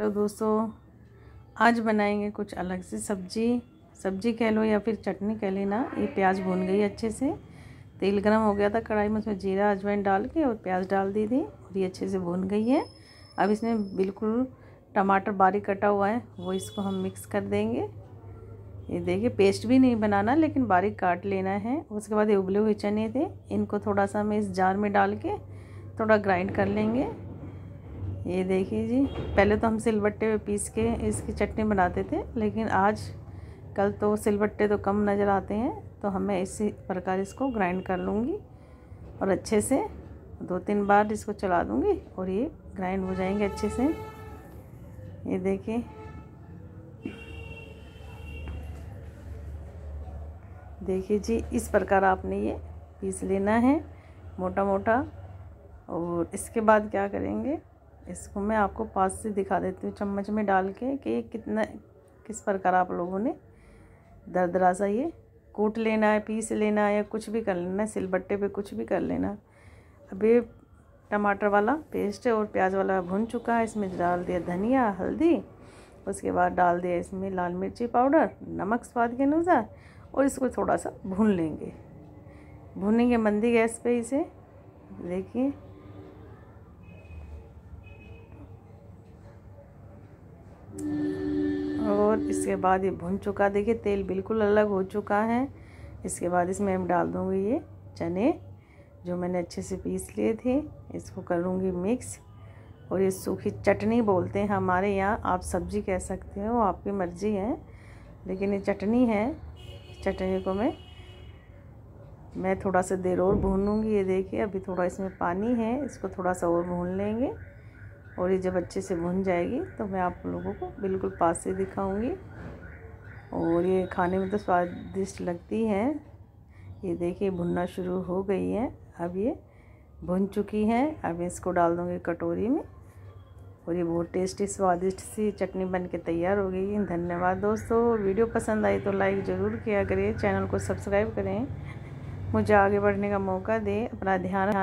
तो दोस्तों आज बनाएंगे कुछ अलग से सब्जी सब्जी कह लो या फिर चटनी कह लेना ये प्याज भून गई अच्छे से तेल गर्म हो गया था कढ़ाई में उसमें जीरा अजवाइन डाल के और प्याज डाल दी थी और ये अच्छे से भून गई है अब इसमें बिल्कुल टमाटर बारीक कटा हुआ है वो इसको हम मिक्स कर देंगे ये देखिए पेस्ट भी नहीं बनाना लेकिन बारीक काट लेना है उसके बाद ये उबले हुए चने थे इनको थोड़ा सा हमें इस जार में डाल के थोड़ा ग्राइंड कर लेंगे ये देखिए जी पहले तो हम सिलबट्टे पे पीस के इसकी चटनी बनाते थे लेकिन आज कल तो सिलबट्टे तो कम नज़र आते हैं तो हमें इसी प्रकार इसको ग्राइंड कर लूँगी और अच्छे से दो तीन बार इसको चला दूँगी और ये ग्राइंड हो जाएंगे अच्छे से ये देखिए देखिए जी इस प्रकार आपने ये पीस लेना है मोटा मोटा और इसके बाद क्या करेंगे इसको मैं आपको पास से दिखा देती हूँ चम्मच में डाल के कि कितना किस प्रकार आप लोगों ने दरदरा सा ये कूट लेना है पीस लेना है या कुछ भी कर लेना है सिलबट्टे पे कुछ भी कर लेना अभी टमाटर वाला पेस्ट और प्याज वाला भुन चुका है इसमें डाल दिया धनिया हल्दी उसके बाद डाल दिया इसमें लाल मिर्ची पाउडर नमक स्वाद के अनुसार और इसको थोड़ा सा भून लेंगे भूनेंगे मंदी गैस पे इसे देखिए और इसके बाद ये भुन चुका देखिए तेल बिल्कुल अलग हो चुका है इसके बाद इसमें हम डाल दूँगी ये चने जो मैंने अच्छे से पीस लिए थे इसको करूँगी मिक्स और ये सूखी चटनी बोलते हैं हमारे यहाँ आप सब्जी कह सकते हो आपकी मर्ज़ी है लेकिन ये चटनी है चटनी को मैं मैं थोड़ा सा देर और भूनूंगी ये देखिए अभी थोड़ा इसमें पानी है इसको थोड़ा सा और भून लेंगे और ये जब अच्छे से भुन जाएगी तो मैं आप लोगों को बिल्कुल पास से दिखाऊंगी और ये खाने में तो स्वादिष्ट लगती है ये देखिए भुनना शुरू हो गई है अब ये भुन चुकी है अब मैं इसको डाल दूँगी कटोरी में और ये बहुत टेस्टी स्वादिष्ट सी चटनी बन के तैयार हो गई धन्यवाद दोस्तों वीडियो पसंद आई तो लाइक ज़रूर किया करें चैनल को सब्सक्राइब करें मुझे आगे बढ़ने का मौका दें अपना ध्यान